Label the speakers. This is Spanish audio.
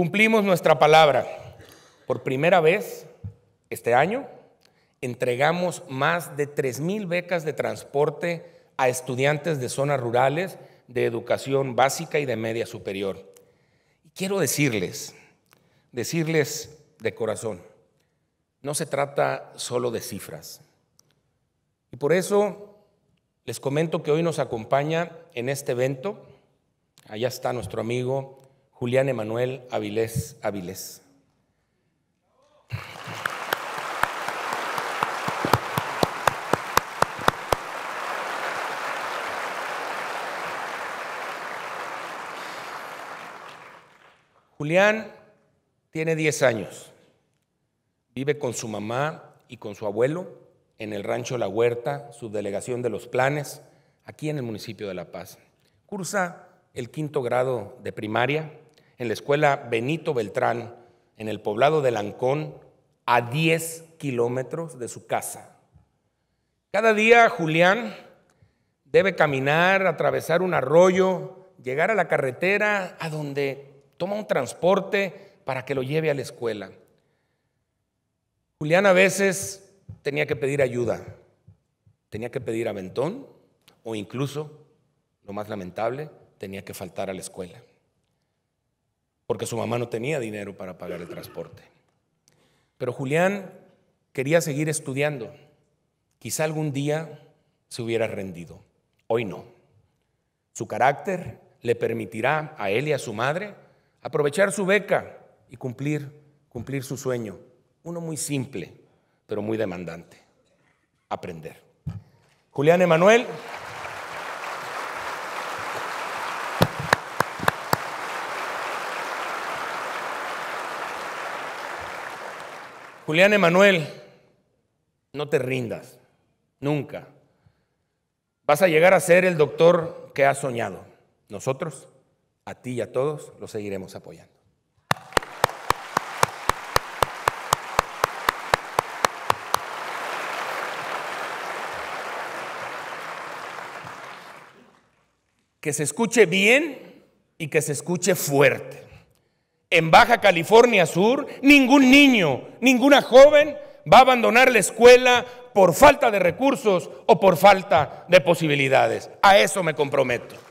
Speaker 1: Cumplimos nuestra palabra. Por primera vez este año entregamos más de 3.000 becas de transporte a estudiantes de zonas rurales de educación básica y de media superior. Y Quiero decirles, decirles de corazón, no se trata solo de cifras. Y por eso les comento que hoy nos acompaña en este evento, allá está nuestro amigo Julián Emanuel Avilés Avilés. Julián tiene 10 años. Vive con su mamá y con su abuelo en el rancho La Huerta, subdelegación de Los Planes, aquí en el municipio de La Paz. Cursa el quinto grado de primaria en la escuela Benito Beltrán, en el poblado de Lancón, a 10 kilómetros de su casa. Cada día Julián debe caminar, atravesar un arroyo, llegar a la carretera a donde toma un transporte para que lo lleve a la escuela. Julián a veces tenía que pedir ayuda, tenía que pedir aventón o incluso, lo más lamentable, tenía que faltar a la escuela porque su mamá no tenía dinero para pagar el transporte. Pero Julián quería seguir estudiando. Quizá algún día se hubiera rendido. Hoy no. Su carácter le permitirá a él y a su madre aprovechar su beca y cumplir, cumplir su sueño. Uno muy simple, pero muy demandante. Aprender. Julián Emanuel. Julián Emanuel, no te rindas, nunca. Vas a llegar a ser el doctor que has soñado. Nosotros, a ti y a todos, lo seguiremos apoyando. Que se escuche bien y que se escuche fuerte. En Baja California Sur, ningún niño, ninguna joven va a abandonar la escuela por falta de recursos o por falta de posibilidades. A eso me comprometo.